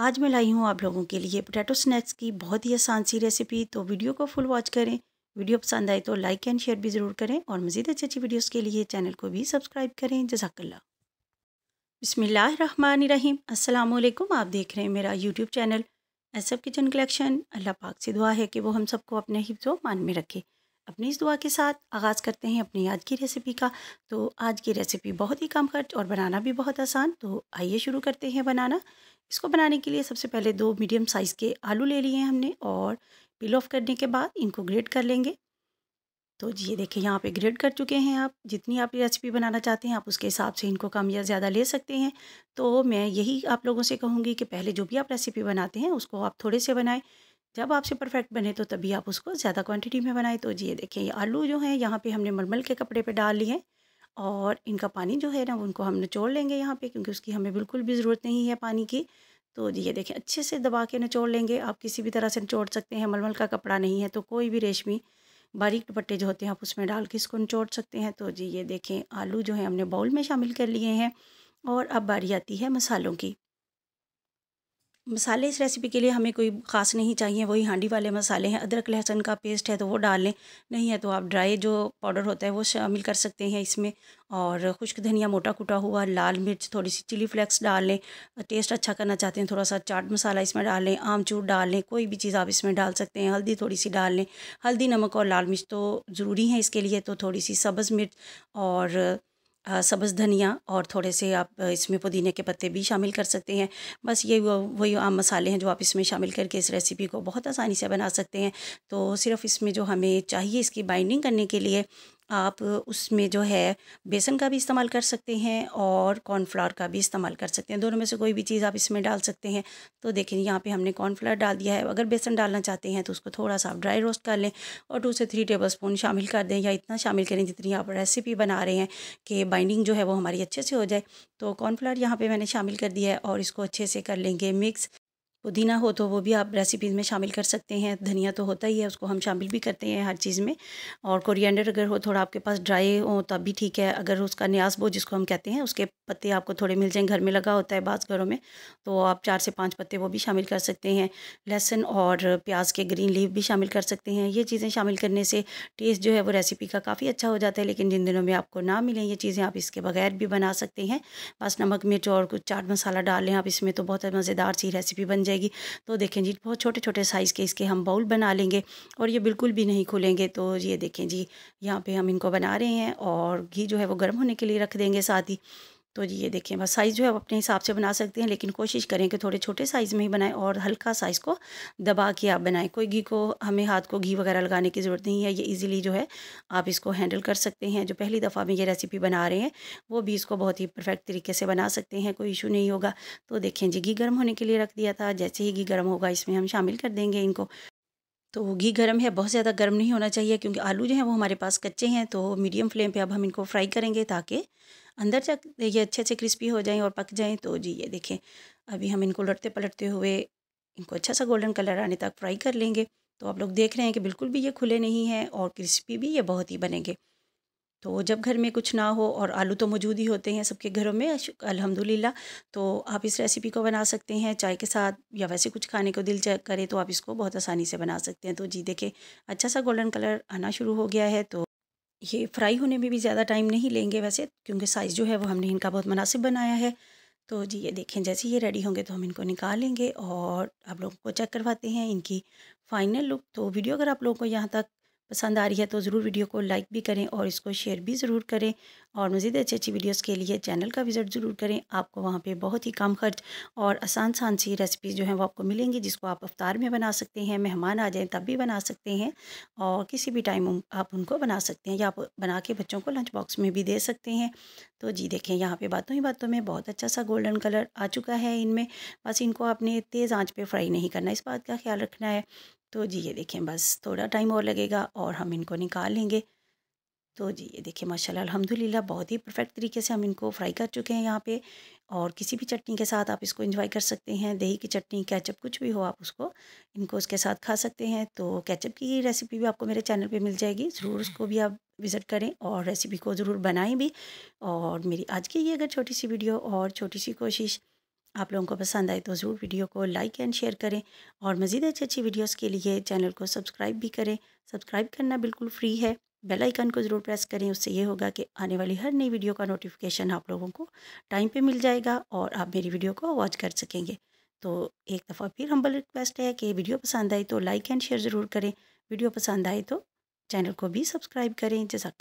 आज मैं लाई हूँ आप लोगों के लिए पोटैटो स्नैक्स की बहुत ही आसान सी रेसिपी तो वीडियो को फुल वॉच करें वीडियो पसंद आए तो लाइक एंड शेयर भी ज़रूर करें और मज़ीद अच्छी अच्छी वीडियोज़ के लिए चैनल को भी सब्सक्राइब करें जजाकल्ला बसमीम अल्लाम आप देख रहे हैं मेरा YouTube channel S kitchen collection Allah पाक से दुआ है कि वो हम सबको अपने हिफ्ज़ मान में रखे अपनी इस दुआ के साथ आगाज़ करते हैं अपनी आज की रेसिपी का तो आज की रेसिपी बहुत ही कम खर्च और बनाना भी बहुत आसान तो आइए शुरू करते हैं बनाना इसको बनाने के लिए सबसे पहले दो मीडियम साइज़ के आलू ले लिए हमने और पिल ऑफ करने के बाद इनको ग्रेट कर लेंगे तो ये देखें यहाँ पे ग्रेड कर चुके हैं आप जितनी आप रेसिपी बनाना चाहते हैं आप उसके हिसाब से इनको कम या ज़्यादा ले सकते हैं तो मैं यही आप लोगों से कहूँगी कि पहले जो भी आप रेसिपी बनाते हैं उसको आप थोड़े से बनाएं जब आपसे परफेक्ट बने तो तभी आप उसको ज़्यादा क्वान्टिटी में बनाएं तो ये देखें ये आलू जो है यहाँ पर हमने मलमल के कपड़े पर डाल लिए और इनका पानी जो है ना उनको हम निचोड़ लेंगे यहाँ पर क्योंकि उसकी हमें बिल्कुल भी ज़रूरत नहीं है पानी की तो ये देखें अच्छे से दबा के निचोड़ लेंगे आप किसी भी तरह से निचोड़ सकते हैं मलमल का कपड़ा नहीं है तो कोई भी रेशमी बारीक दुपट्टे जो होते हैं आप उसमें डाल के इसको निचोड़ सकते हैं तो जी ये देखें आलू जो है हमने बाउल में शामिल कर लिए हैं और अब बारी आती है मसालों की मसाले इस रेसिपी के लिए हमें कोई ख़ास नहीं चाहिए वही हांडी वाले मसाले हैं अदरक लहसुन का पेस्ट है तो वो डाल लें नहीं है तो आप ड्राई जो पाउडर होता है वो शामिल कर सकते हैं इसमें और खुश्क धनिया मोटा कुटा हुआ लाल मिर्च थोड़ी सी चिली फ्लेक्स डाल लें टेस्ट अच्छा करना चाहते हैं थोड़ा सा चाट मसाला इसमें डाल लें आमचूर डाल लें कोई भी चीज़ आप इसमें डाल सकते हैं हल्दी थोड़ी सी डाल लें हल्दी नमक और लाल मिर्च तो ज़रूरी है इसके लिए तो थोड़ी सी सब्ज़ मिर्च और सब्ज़ धनिया और थोड़े से आप इसमें पुदीने के पत्ते भी शामिल कर सकते हैं बस ये वही आम मसाले हैं जो आप इसमें शामिल करके इस रेसिपी को बहुत आसानी से बना सकते हैं तो सिर्फ इसमें जो हमें चाहिए इसकी बाइंडिंग करने के लिए आप उसमें जो है बेसन का भी इस्तेमाल कर सकते हैं और कॉर्नफ्लावर का भी इस्तेमाल कर सकते हैं दोनों में से कोई भी चीज़ आप इसमें डाल सकते हैं तो देखें यहाँ पे हमने कॉर्नफ्लावर डाल दिया है अगर बेसन डालना चाहते हैं तो उसको थोड़ा सा आप ड्राई रोस्ट कर लें और टू से थ्री टेबल स्पून शामिल कर दें या इतना शामिल करें जितनी आप रेसिपी बना रहे हैं कि बाइंडिंग जो है वो हमारी अच्छे से हो जाए तो कॉर्नफ्लावर यहाँ पर मैंने शामिल कर दिया है और इसको अच्छे से कर लेंगे मिक्स पुदीना हो तो वो भी आप रेसिपीज़ में शामिल कर सकते हैं धनिया तो होता ही है उसको हम शामिल भी करते हैं हर चीज़ में और कोरिएंडर अगर हो थोड़ा आपके पास ड्राई हो तब भी ठीक है अगर उसका न्यास बो जिसको हम कहते हैं उसके पत्ते आपको थोड़े मिल जाएँ घर में लगा होता है बाज़ घरों में तो आप चार से पाँच पत्ते वो भी शामिल कर सकते हैं लहसुन और प्याज के ग्रीन लीव भी शामिल कर सकते हैं ये चीज़ें शामिल करने से टेस्ट जो है वो रेसिपी का काफ़ी अच्छा हो जाता है लेकिन जिन दिनों में आपको ना मिलें ये चीज़ें आप इसके बगैर भी बना सकते हैं बस नमक मिर्च और कुछ चाट मसाला डाल लें आप इसमें तो बहुत मज़ेदार सी रेसिपी बन जाए जाएगी तो देखें जी बहुत छोटे छोटे साइज़ के इसके हम बाउल बना लेंगे और ये बिल्कुल भी नहीं खुलेंगे तो ये देखें जी यहाँ पे हम इनको बना रहे हैं और घी जो है वो गर्म होने के लिए रख देंगे साथ ही तो ये देखें बस साइज़ जो है आप अपने हिसाब से बना सकते हैं लेकिन कोशिश करें कि थोड़े छोटे साइज़ में ही बनाएं और हल्का साइज़ को दबा के आप बनाएं कोई घी को हमें हाथ को घी वगैरह लगाने की ज़रूरत नहीं है ये इजीली जो है आप इसको हैंडल कर सकते हैं जो पहली दफ़ा में ये रेसिपी बना रहे हैं वो भी इसको बहुत ही परफेक्ट तरीके से बना सकते हैं कोई इशू नहीं होगा तो देखें जी घी गर्म होने के लिए रख दिया था जैसे ही घी गर्म होगा इसमें हम शामिल कर देंगे इनको तो घी गर्म है बहुत ज़्यादा गर्म नहीं होना चाहिए क्योंकि आलू जो हैं वो हमारे पास कच्चे हैं तो मीडियम फ्लेम पे अब हम इनको फ्राई करेंगे ताकि अंदर तक ये अच्छे अच्छे क्रिस्पी हो जाएं और पक जाएं तो जी ये देखें अभी हम इनको लटते पलटते हुए इनको अच्छा सा गोल्डन कलर आने तक फ्राई कर लेंगे तो आप लोग देख रहे हैं कि बिल्कुल भी ये खुले नहीं हैं और क्रिस्पी भी ये बहुत ही बनेंगे तो जब घर में कुछ ना हो और आलू तो मौजूद ही होते हैं सबके घरों में अल्हम्दुलिल्लाह तो आप इस रेसिपी को बना सकते हैं चाय के साथ या वैसे कुछ खाने को दिल करे तो आप इसको बहुत आसानी से बना सकते हैं तो जी देखें अच्छा सा गोल्डन कलर आना शुरू हो गया है तो ये फ्राई होने में भी ज़्यादा टाइम नहीं लेंगे वैसे क्योंकि साइज़ जो है वो हमने इनका बहुत मुनासिब बनाया है तो जी ये देखें जैसे ये रेडी होंगे तो हम इनको निकालेंगे और आप लोगों को चेक करवाते हैं इनकी फाइनल लुक तो वीडियो अगर आप लोगों को यहाँ तक पसंद आ रही है तो ज़रूर वीडियो को लाइक भी करें और इसको शेयर भी ज़रूर करें और मज़ीद अच्छी अच्छी वीडियोज़ के लिए चैनल का विज़िट ज़रूर करें आपको वहाँ पर बहुत ही कम खर्च और आसान सान सी रेसिपीज़ जो हैं वो आपको मिलेंगी जिसको आप अफ्तार में बना सकते हैं मेहमान आ जाएँ तब भी बना सकते हैं और किसी भी टाइम आप उनको बना सकते हैं या आप बना के बच्चों को लंच बॉक्स में भी दे सकते हैं तो जी देखें यहाँ पर बातों ही बातों में बहुत अच्छा सा गोल्डन कलर आ चुका है इनमें बस इनको आपने तेज़ आँच पर फ्राई नहीं करना इस बात का ख्याल रखना है तो जी ये देखें बस थोड़ा टाइम और लगेगा और हम इनको निकाल लेंगे तो जी ये देखें माशाल्लाह अल्हम्दुलिल्लाह बहुत ही परफेक्ट तरीके से हम इनको फ्राई कर चुके हैं यहाँ पे और किसी भी चटनी के साथ आप इसको इंजॉय कर सकते हैं दही की चटनी कैचअप कुछ भी हो आप उसको इनको उसके साथ खा सकते हैं तो कैचअप की रेसिपी भी आपको मेरे चैनल पे मिल जाएगी ज़रूर उसको भी आप विज़िट करें और रेसिपी को ज़रूर बनाएँ भी और मेरी आज की ये अगर छोटी सी वीडियो और छोटी सी कोशिश आप लोगों को पसंद आए तो ज़रूर वीडियो को लाइक एंड शेयर करें और मज़ीद अच्छी अच्छी वीडियोज़ के लिए चैनल को सब्सक्राइब भी करें सब्सक्राइब करना बिल्कुल फ्री है बेल आइकन को ज़रूर प्रेस करें उससे ये होगा कि आने वाली हर नई वीडियो का नोटिफिकेशन आप लोगों को टाइम पे मिल जाएगा और आप मेरी वीडियो को वॉच कर सकेंगे तो एक दफ़ा फिर हम्बल रिक्वेस्ट है कि वीडियो पसंद आई तो लाइक एंड शेयर ज़रूर करें वीडियो पसंद आए तो चैनल को भी सब्सक्राइब करें जैसा